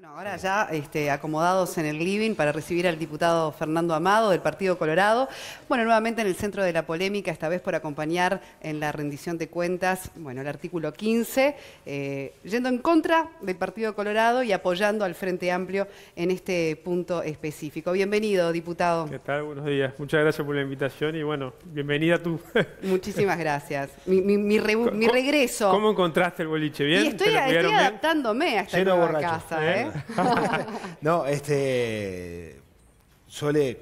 Bueno, ahora ya este, acomodados en el living para recibir al diputado Fernando Amado del Partido Colorado. Bueno, nuevamente en el centro de la polémica, esta vez por acompañar en la rendición de cuentas, bueno, el artículo 15, eh, yendo en contra del Partido Colorado y apoyando al Frente Amplio en este punto específico. Bienvenido, diputado. ¿Qué tal? Buenos días. Muchas gracias por la invitación y bueno, bienvenida tú. Muchísimas gracias. Mi, regreso. ¿Cómo encontraste el boliche? ¿Bien? Y estoy, adaptándome a esta nueva casa, ¿eh? no, este. Sole,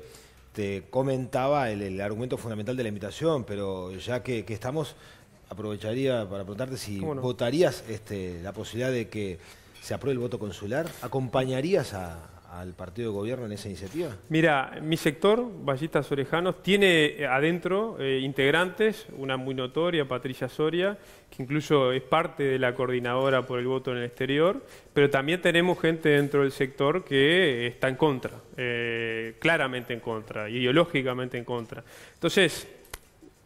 te comentaba el, argumento fundamental de la invitación, pero ya que, estamos, aprovecharía para preguntarte si votarías este, la posibilidad de que se apruebe el voto consular. ¿Acompañarías a, al partido de gobierno en esa iniciativa? Mira, mi sector, Ballistas Orejanos, tiene eh, adentro eh, integrantes, una muy notoria, Patricia Soria, que incluso es parte de la coordinadora por el voto en el exterior, pero también tenemos gente dentro del sector que eh, está en contra, claramente en contra, ideológicamente en contra. Entonces,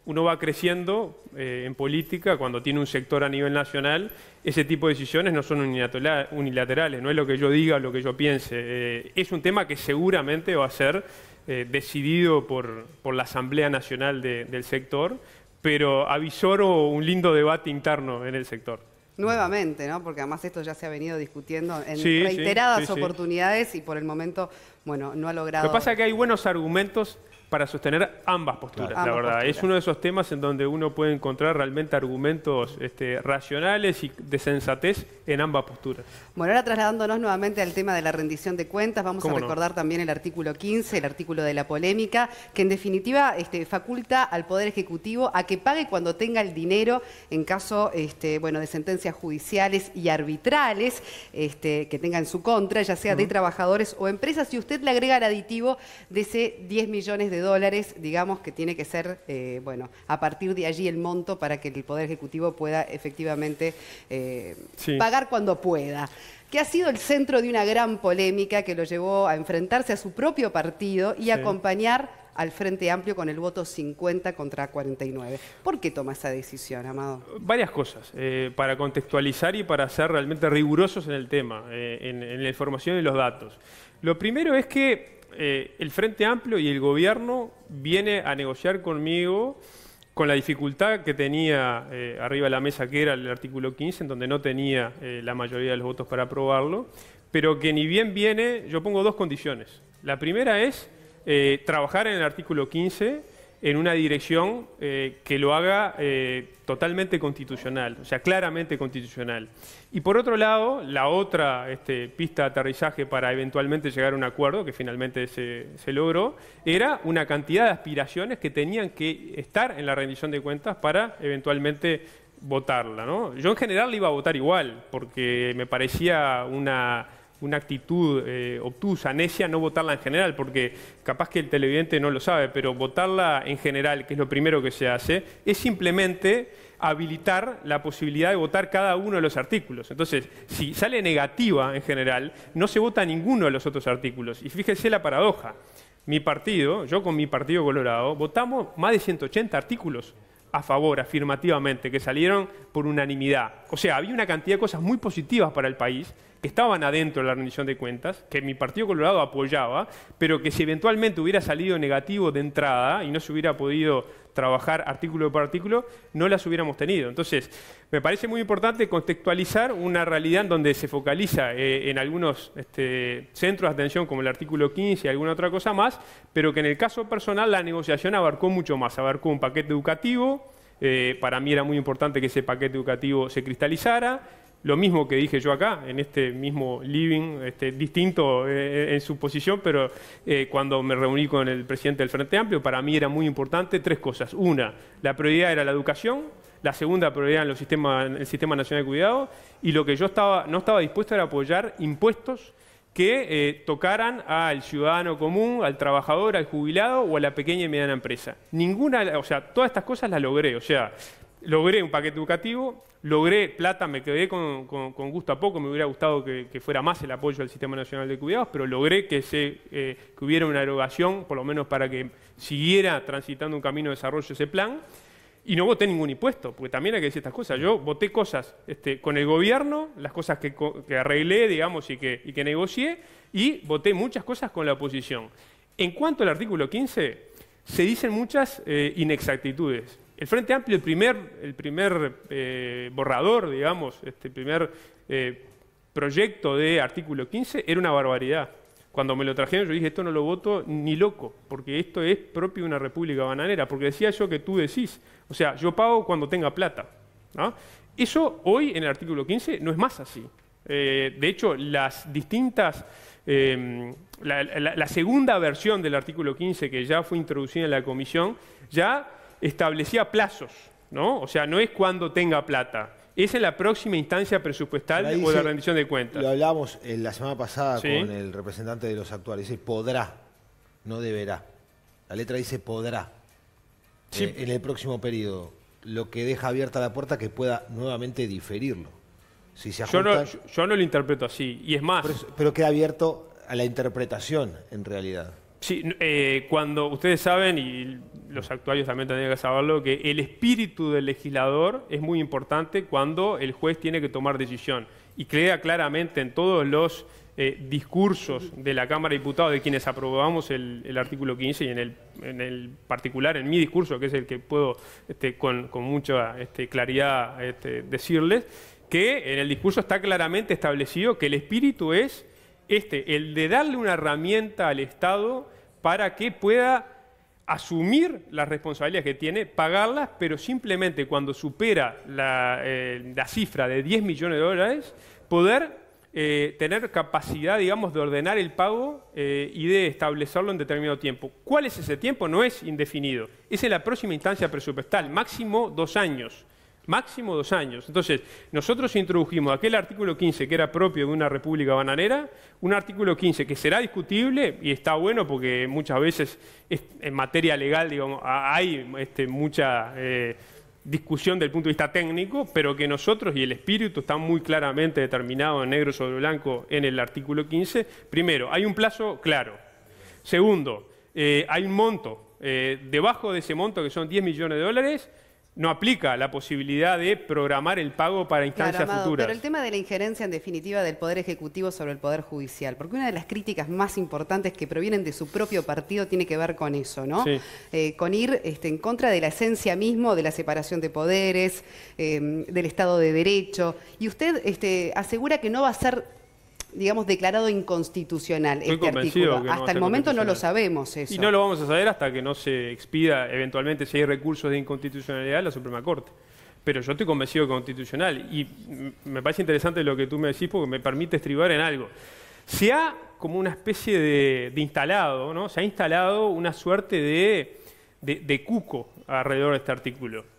uno va creciendo eh, en política cuando tiene un sector a nivel nacional, ese tipo de decisiones no son unilaterales, no es lo que yo diga lo que yo piense. Eh, es un tema que seguramente va a ser eh, decidido por, la Asamblea Nacional del sector, pero avisoro un lindo debate interno en el sector. Nuevamente, ¿no? Porque además esto ya se ha venido discutiendo en reiteradas oportunidades y por el momento, bueno, no ha logrado. Lo que pasa es que hay buenos argumentos para sostener ambas posturas, la verdad. Es uno de esos temas en donde uno puede encontrar realmente argumentos este, racionales y de sensatez en ambas posturas. Bueno, ahora trasladándonos nuevamente al tema de la rendición de cuentas, vamos a recordar también el artículo 15, el artículo de la polémica, que en definitiva este, faculta al Poder Ejecutivo a que pague cuando tenga el dinero en caso este, bueno, de sentencias judiciales y arbitrales este, que tenga en su contra, ya sea de trabajadores o empresas, y usted le agrega el aditivo de ese 10 millones de dólares, digamos que tiene que ser, eh, bueno, a partir de allí el monto para que el Poder Ejecutivo pueda efectivamente eh, pagar cuando pueda que ha sido el centro de una gran polémica que lo llevó a enfrentarse a su propio partido y acompañar al Frente Amplio con el voto 50 contra 49. ¿Por qué toma esa decisión, Amado? Varias cosas, eh, para contextualizar y para ser realmente rigurosos en el tema, en, en, la información y los datos. Lo primero es que eh, el Frente Amplio y el gobierno viene a negociar conmigo con la dificultad que tenía eh, arriba de la mesa, que era el artículo 15, en donde no tenía eh, la mayoría de los votos para aprobarlo, pero que ni bien viene, yo pongo dos condiciones. La primera es trabajar en el artículo 15 en una dirección eh, que lo haga eh, totalmente constitucional, o sea, claramente constitucional. Y por otro lado, la otra este, pista de aterrizaje para eventualmente llegar a un acuerdo, que finalmente se, logró, era una cantidad de aspiraciones que tenían que estar en la rendición de cuentas para eventualmente votarla. Yo en general le iba a votar igual, porque me parecía una una actitud eh, obtusa, necia, no votarla en general, porque capaz que el televidente no lo sabe, pero votarla en general, que es lo primero que se hace, es simplemente habilitar la posibilidad de votar cada uno de los artículos. Entonces, si sale negativa en general, no se vota ninguno de los otros artículos. Y fíjese la paradoja. Mi partido, yo con mi partido Colorado, votamos más de 180 artículos a favor, afirmativamente, que salieron por unanimidad. O sea, había una cantidad de cosas muy positivas para el país que estaban adentro de la rendición de cuentas, que mi Partido Colorado apoyaba, pero que si eventualmente hubiera salido negativo de entrada y no se hubiera podido trabajar artículo por artículo, no las hubiéramos tenido. Entonces, me parece muy importante contextualizar una realidad en donde se focaliza eh, en algunos este, centros de atención, como el artículo 15 y alguna otra cosa más, pero que en el caso personal la negociación abarcó mucho más, abarcó un paquete educativo, eh, para mí era muy importante que ese paquete educativo se cristalizara, lo mismo que dije yo acá, en este mismo living, este, distinto eh, eh, en su posición, pero eh, cuando me reuní con el presidente del Frente Amplio, para mí era muy importante tres cosas. Una, la prioridad era la educación, la segunda prioridad era el Sistema Nacional de Cuidado, y lo que yo estaba, no estaba dispuesto era apoyar impuestos que tocaran al ciudadano común, al trabajador, al jubilado o a la pequeña y mediana empresa. Ninguna, o sea, todas estas cosas las logré. O sea, logré un paquete educativo, logré plata, me quedé con, gusto a poco, me hubiera gustado que, fuera más el apoyo al Sistema Nacional de Cuidados, pero logré que, se, eh, hubiera una erogación, por lo menos para que siguiera transitando un camino de desarrollo ese plan. Y no voté ningún impuesto, porque también hay que decir estas cosas. Yo voté cosas este, con el gobierno, las cosas que, que arreglé, digamos, y que, negocié, y voté muchas cosas con la oposición. En cuanto al artículo 15, se dicen muchas eh, inexactitudes. El Frente Amplio, el primer, el primer eh, borrador, digamos, este primer eh, proyecto de artículo 15 era una barbaridad. Cuando me lo trajeron yo dije, esto no lo voto ni loco, porque esto es propio de una república bananera, porque decía yo que tú decís, o sea, yo pago cuando tenga plata. Eso hoy en el artículo 15 no es más así. Eh, de hecho, las distintas... Em, la segunda versión del artículo 15 que ya fue introducida en la comisión, ya establecía plazos, ¿no? O sea, no es cuando tenga plata. Es en la próxima instancia presupuestal o de rendición de cuentas. Lo hablábamos eh, la semana pasada con el representante de los actuales. Dice podrá, no deberá. La letra dice podrá eh, en el próximo periodo, lo que deja abierta la puerta que pueda nuevamente diferirlo. Si yo, no, lo interpreto así, y es más... Pero, queda abierto a la interpretación, en realidad. Sí, eh, cuando ustedes saben, y los actuarios también tendrían que saberlo, que el espíritu del legislador es muy importante cuando el juez tiene que tomar decisión. Y crea claramente en todos los eh, discursos de la Cámara de Diputados de quienes aprobamos el, artículo 15 y en el, en el, particular, en mi discurso, que es el que puedo este, con, mucha este, claridad este, decirles, que en el discurso está claramente establecido que el espíritu es este, el de darle una herramienta al Estado para que pueda asumir las responsabilidades que tiene, pagarlas, pero simplemente cuando supera la, eh, cifra de 10 millones de dólares, poder eh, tener capacidad, digamos, de ordenar el pago eh, y de establecerlo en determinado tiempo. ¿Cuál es ese tiempo? No es indefinido. Es en la próxima instancia presupuestal, máximo dos años. Máximo dos años. Entonces, nosotros introdujimos aquel artículo 15 que era propio de una república bananera, un artículo 15 que será discutible y está bueno porque muchas veces en materia legal hay este, mucha discusión eh, discusión del punto de vista técnico, pero que nosotros y el espíritu están muy claramente determinados en negro sobre blanco en el artículo 15. Primero, hay un plazo claro. Segundo, eh, hay un monto. Eh, debajo de ese monto, que son 10 millones de dólares, no aplica la posibilidad de programar el pago para instancias futuras. Pero el tema de la injerencia en definitiva del Poder Ejecutivo sobre el Poder Judicial, porque una de las críticas más importantes que provienen de su propio partido tiene que ver con eso, ¿no? Eh, con ir este, en contra de la esencia mismo de la separación de poderes, eh, del Estado de Derecho. Y usted este, asegura que no va a ser digamos, declarado inconstitucional Estoy este artículo. hasta el momento no lo sabemos eso. Y no lo vamos a saber hasta que no se expida, eventualmente, si hay recursos de inconstitucionalidad, la Suprema Corte. Pero yo estoy convencido de constitucional y me parece interesante lo que tú me decís porque me permite estribar en algo. Se ha como una especie de, instalado, ¿no? Se ha instalado una suerte de cuco alrededor de este artículo.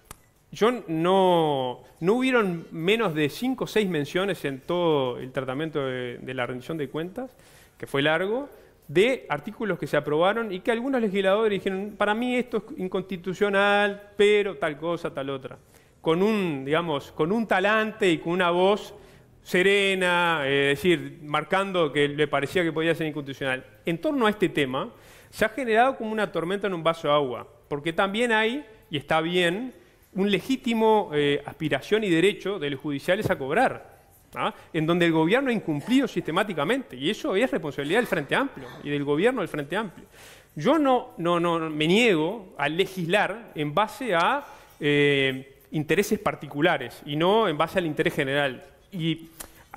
Yo no, no hubieron menos de cinco o seis menciones en todo el tratamiento de, la rendición de cuentas, que fue largo, de artículos que se aprobaron y que algunos legisladores dijeron, para mí esto es inconstitucional, pero tal cosa, tal otra. Con un, digamos, con un talante y con una voz serena, eh, es decir, marcando que le parecía que podía ser inconstitucional. En torno a este tema, se ha generado como una tormenta en un vaso de agua, porque también hay, y está bien, un legítimo eh, aspiración y derecho de los judiciales a cobrar, ¿ah? en donde el gobierno ha incumplido sistemáticamente, y eso es responsabilidad del Frente Amplio y del gobierno del Frente Amplio. Yo no, me niego a legislar en base a eh, intereses particulares y no en base al interés general.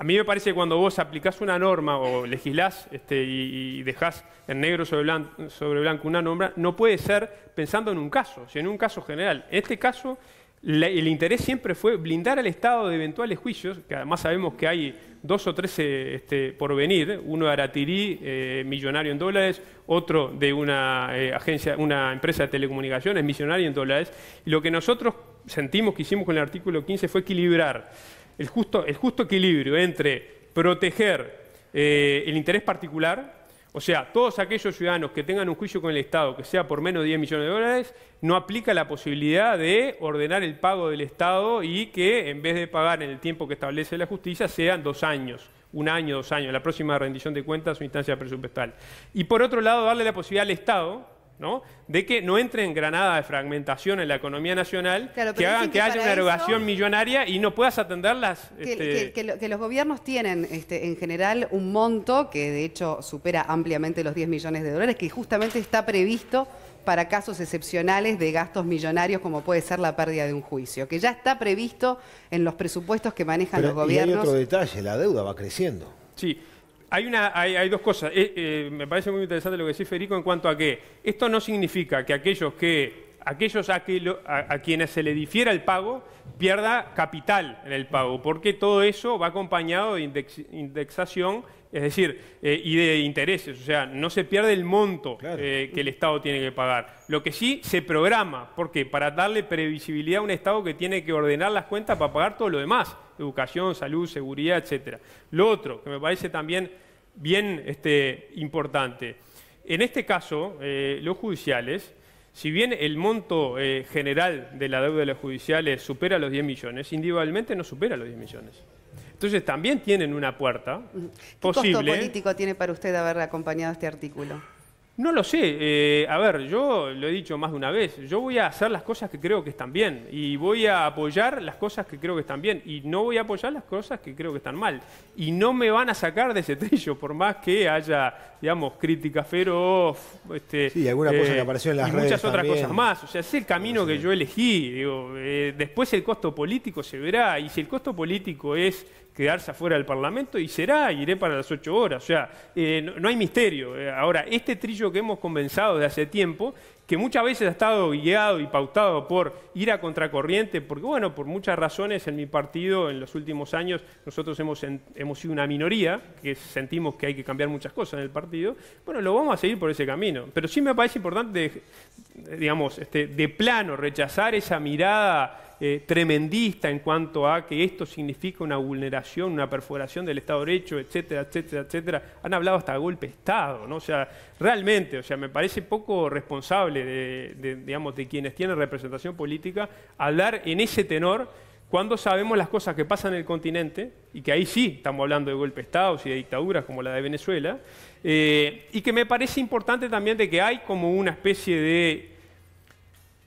A mí me parece que cuando vos aplicás una norma o legislás este, y, dejás en negro sobre blanco, una norma, no puede ser pensando en un caso, sino en un caso general. En este caso, el interés siempre fue blindar al Estado de eventuales juicios, que además sabemos que hay dos o tres este, por venir, uno de Aratirí, eh, millonario en dólares, otro de una eh, agencia, una empresa de telecomunicaciones, millonario en dólares. Y lo que nosotros sentimos que hicimos con el artículo 15 fue equilibrar el justo, el justo equilibrio entre proteger eh, el interés particular, o sea, todos aquellos ciudadanos que tengan un juicio con el Estado que sea por menos de 10 millones de dólares, no aplica la posibilidad de ordenar el pago del Estado y que en vez de pagar en el tiempo que establece la justicia sean dos años, un año, dos años, la próxima rendición de cuentas o instancia presupuestal. Y por otro lado, darle la posibilidad al Estado ¿no? De que no entre en granada de fragmentación en la economía nacional, que hagan que, haya una erogación millonaria y no puedas atenderlas. Este, que, los gobiernos tienen este, en general un monto que de hecho supera ampliamente los 10 millones de dólares, que justamente está previsto para casos excepcionales de gastos millonarios como puede ser la pérdida de un juicio, que ya está previsto en los presupuestos que manejan los gobiernos. Y otro detalle, la deuda va creciendo. Sí. Hay, una, hay, dos cosas. Eh, eh, me parece muy interesante lo que dice Federico en cuanto a que esto no significa que aquellos que aquellos a, quienes se le difiera el pago pierda capital en el pago, porque todo eso va acompañado de indexación, es decir, eh, y de intereses, o sea, no se pierde el monto eh, que el Estado tiene que pagar. Lo que sí se programa, porque para darle previsibilidad a un Estado que tiene que ordenar las cuentas para pagar todo lo demás, educación, salud, seguridad, etcétera. Lo otro, que me parece también bien este, importante, en este caso, eh, los judiciales si bien el monto eh, general de la deuda de los judiciales supera los 10 millones, individualmente no supera los 10 millones. Entonces también tienen una puerta posible. ¿Qué costo político tiene para usted haber acompañado este artículo? No lo sé. Eh, a ver, yo lo he dicho más de una vez. Yo voy a hacer las cosas que creo que están bien y voy a apoyar las cosas que creo que están bien y no voy a apoyar las cosas que creo que están mal. Y no me van a sacar de ese trillo, por más que haya, digamos, crítica feroz. Este, sí, alguna cosa que eh, apareció en las y muchas otras cosas más. O sea, es el camino que yo elegí. Digo, eh, después el costo político se verá y si el costo político es quedarse afuera del Parlamento y será, iré para las ocho horas. O sea, eh, no, hay misterio. Eh, ahora, este trillo que hemos comenzado de hace tiempo que muchas veces ha estado guiado y pautado por ir a contracorriente, porque bueno, por muchas razones en mi partido en los últimos años nosotros hemos, sido una minoría, que sentimos que hay que cambiar muchas cosas en el partido, bueno, lo vamos a seguir por ese camino. Pero sí me parece importante, digamos, este, de plano, rechazar esa mirada eh, tremendista en cuanto a que esto significa una vulneración, una perforación del Estado de Derecho, etcétera, etcétera, etcétera. Han hablado hasta golpe de Estado, ¿no? O sea, realmente, o sea, me parece poco responsable de, digamos, de quienes tienen representación política hablar en ese tenor cuando sabemos las cosas que pasan en el continente, y que ahí sí estamos hablando de golpes de Estado y de dictaduras como la de Venezuela, eh, y que me parece importante también de que hay como una especie de,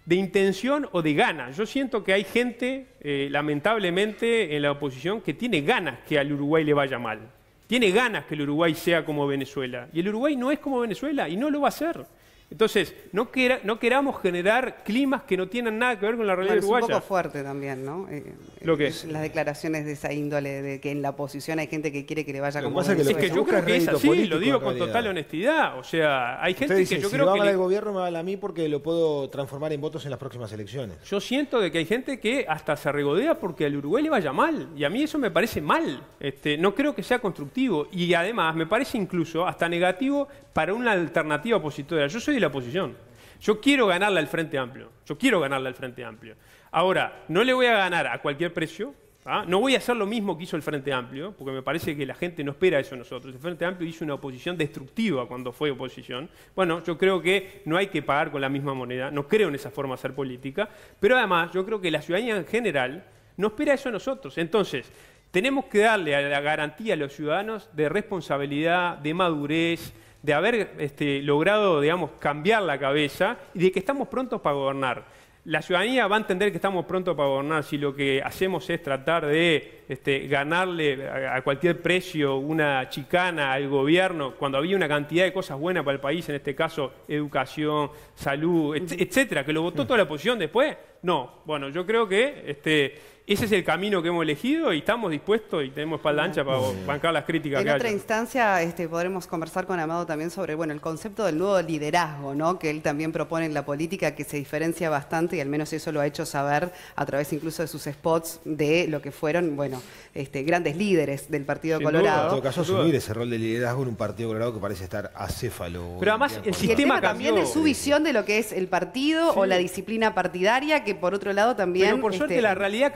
de intención o de ganas. Yo siento que hay gente, eh, lamentablemente, en la oposición que tiene ganas que al Uruguay le vaya mal. Tiene ganas que el Uruguay sea como Venezuela. Y el Uruguay no es como Venezuela y no lo va a ser. Entonces, no, no queramos generar climas que no tienen nada que ver con la realidad uruguaya. Es un poco fuerte también, ¿no? Eh, eh, ¿Lo que Las declaraciones de esa índole, de que en la oposición hay gente que quiere que le vaya como... es que yo creo que es así, lo digo con total honestidad. O sea, hay gente que yo creo que... el gobierno, me va a mí porque lo puedo transformar en votos en las próximas elecciones. Yo siento de que hay gente que hasta se regodea porque al Uruguay le vaya mal. Y a mí eso me parece mal. Este, no creo que sea constructivo. Y además, me parece incluso hasta negativo para una alternativa opositora. Yo soy la oposición. Yo quiero ganarla al Frente Amplio. Yo quiero ganarla al Frente Amplio. Ahora, no le voy a ganar a cualquier precio. ¿ah? No voy a hacer lo mismo que hizo el Frente Amplio, porque me parece que la gente no espera eso nosotros. El Frente Amplio hizo una oposición destructiva cuando fue oposición. Bueno, yo creo que no hay que pagar con la misma moneda. No creo en esa forma de hacer política. Pero además, yo creo que la ciudadanía en general no espera eso nosotros. Entonces, tenemos que darle la garantía a los ciudadanos de responsabilidad, de madurez, de haber este, logrado, digamos, cambiar la cabeza y de que estamos prontos para gobernar. La ciudadanía va a entender que estamos prontos para gobernar si lo que hacemos es tratar de este, ganarle a cualquier precio una chicana al gobierno cuando había una cantidad de cosas buenas para el país, en este caso educación, salud, etcétera, que lo votó toda la oposición después. No, bueno, yo creo que este, ese es el camino que hemos elegido y estamos dispuestos y tenemos espalda ancha para bancar las críticas. En otra instancia este, podremos conversar con Amado también sobre bueno, el concepto del nuevo liderazgo, ¿no? que él también propone en la política, que se diferencia bastante y al menos eso lo ha hecho saber a través incluso de sus spots de lo que fueron bueno, este, grandes líderes del Partido Colorado. en todo caso, asumir ese rol de liderazgo en un Partido Colorado que parece estar acéfalo. Pero además el, sistema el también es su visión de lo que es el partido o la disciplina partidaria, que por otro lado también... Pero por suerte este, la realidad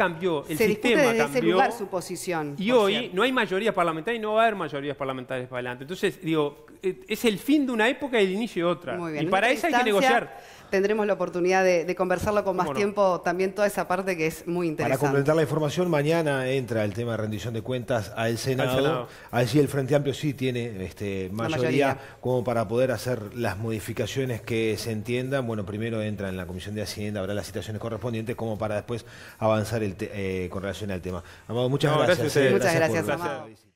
el sistema su posición. Y hoy no hay mayoría parlamentaria y no va a haber mayorías parlamentarias para adelante. Entonces, digo, e, es el fin de una época y el inicio de otra. Y para eso hay que negociar tendremos la oportunidad de, conversarlo con más tiempo, también toda esa parte que es muy interesante. Para completar la información, mañana entra el tema de rendición de cuentas al Senado. así el Frente Amplio sí tiene este, mayoría, como para poder hacer las modificaciones que se entiendan. Bueno, primero entra en la Comisión de Hacienda, habrá las situaciones correspondientes como para después avanzar el eh, con relación al tema. Amado, muchas gracias. Eh. muchas gracias, gracias Amado.